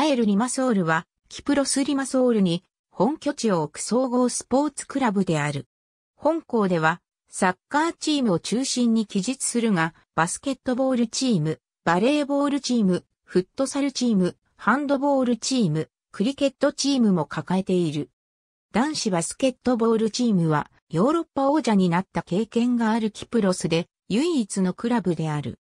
アエル・リマソールは、キプロス・リマソールに本拠地を置く総合スポーツクラブである。本校では、サッカーチームを中心に記述するが、バスケットボールチーム、バレーボールチーム、フットサルチーム、ハンドボールチーム、クリケットチームも抱えている。男子バスケットボールチームは、ヨーロッパ王者になった経験があるキプロスで、唯一のクラブである。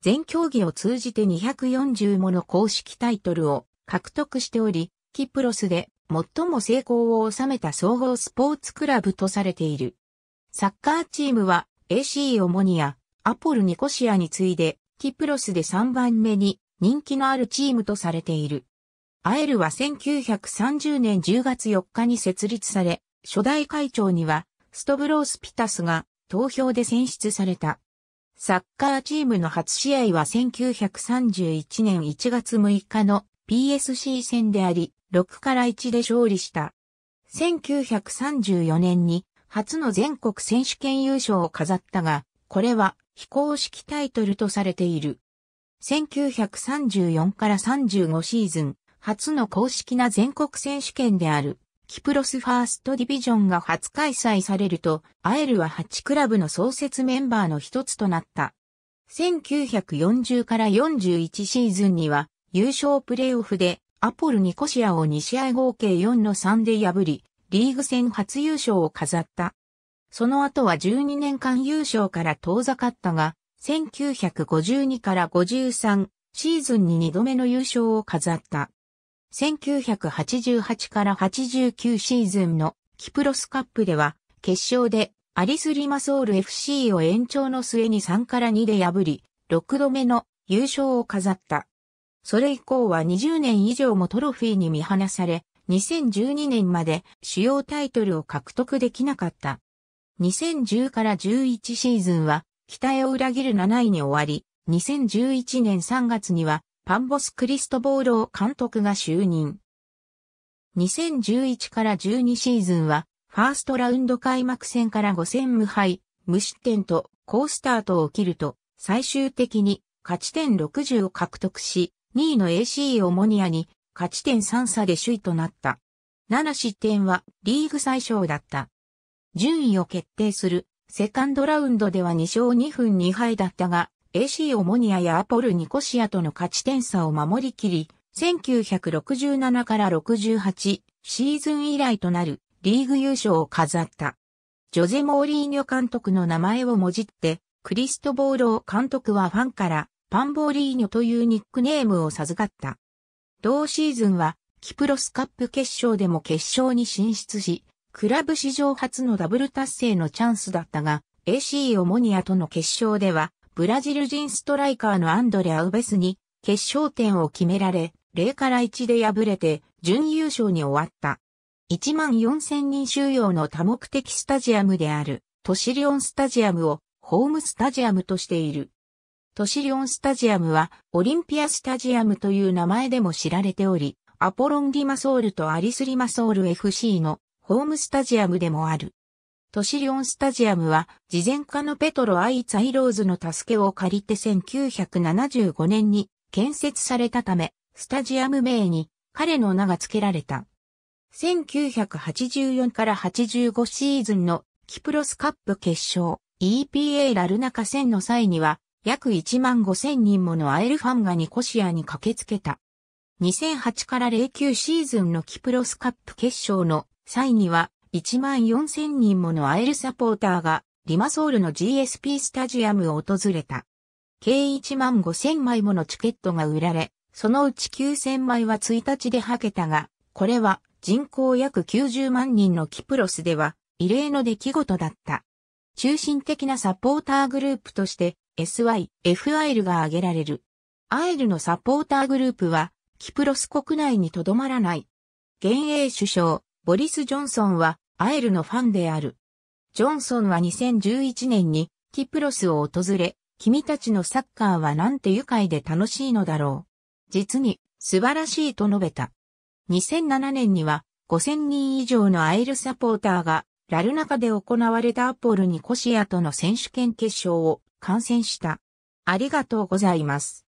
全競技を通じて240もの公式タイトルを獲得しており、キプロスで最も成功を収めた総合スポーツクラブとされている。サッカーチームは AC オモニア、アポルニコシアに次いで、キプロスで3番目に人気のあるチームとされている。アエルは1930年10月4日に設立され、初代会長にはストブロース・ピタスが投票で選出された。サッカーチームの初試合は1931年1月6日の PSC 戦であり、6から1で勝利した。1934年に初の全国選手権優勝を飾ったが、これは非公式タイトルとされている。1934から35シーズン、初の公式な全国選手権である、キプロスファーストディビジョンが初開催されると、アエルは8クラブの創設メンバーの一つとなった。1940から41シーズンには、優勝プレーオフでアポルニコシアを2試合合計4の3で破り、リーグ戦初優勝を飾った。その後は12年間優勝から遠ざかったが、1952から53シーズンに2度目の優勝を飾った。1988から89シーズンのキプロスカップでは、決勝でアリス・リマソール FC を延長の末に3から2で破り、6度目の優勝を飾った。それ以降は20年以上もトロフィーに見放され、2012年まで主要タイトルを獲得できなかった。2010から11シーズンは、期待を裏切る7位に終わり、2011年3月には、パンボス・クリストボーロー監督が就任。2011から12シーズンは、ファーストラウンド開幕戦から5戦無敗、無失点とースタートを切ると、最終的に勝ち点60を獲得し、2位の AC オモニアに勝ち点3差で首位となった。7失点はリーグ最小だった。順位を決定するセカンドラウンドでは2勝2分2敗だったが、AC オモニアやアポル・ニコシアとの勝ち点差を守りきり、1967から68シーズン以来となるリーグ優勝を飾った。ジョゼ・モーリーニョ監督の名前をもじって、クリストボーロー監督はファンからパンボーリーニョというニックネームを授かった。同シーズンは、キプロスカップ決勝でも決勝に進出し、クラブ史上初のダブル達成のチャンスだったが、AC オモニアとの決勝では、ブラジル人ストライカーのアンドレ・アウベスに決勝点を決められ、0から1で敗れて準優勝に終わった。1万4000人収容の多目的スタジアムである、都市リオンスタジアムをホームスタジアムとしている。都市リオンスタジアムはオリンピアスタジアムという名前でも知られており、アポロンリマソールとアリスリマソール FC のホームスタジアムでもある。都市リオンスタジアムは、事前家のペトロ・アイ・ツァイローズの助けを借りて1975年に建設されたため、スタジアム名に彼の名が付けられた。1984から85シーズンのキプロスカップ決勝 EPA ラルナカ戦の際には約1万5千人ものアエルファンがニコシアに駆けつけた。2008から09シーズンのキプロスカップ決勝の際には1万4千人ものアエルサポーターがリマソールの GSP スタジアムを訪れた。計1万5千枚ものチケットが売られ、そのうち9千枚は1日で吐けたが、これは人口約90万人のキプロスでは異例の出来事だった。中心的なサポーターグループとして SY、f i が挙げられる。アイルのサポーターグループは、キプロス国内にとどまらない。現英首相、ボリス・ジョンソンは、アイルのファンである。ジョンソンは2011年に、キプロスを訪れ、君たちのサッカーはなんて愉快で楽しいのだろう。実に、素晴らしいと述べた。2007年には、5000人以上のアイルサポーターが、ラルナカで行われたアポルニコシアとの選手権決勝を感染した。ありがとうございます。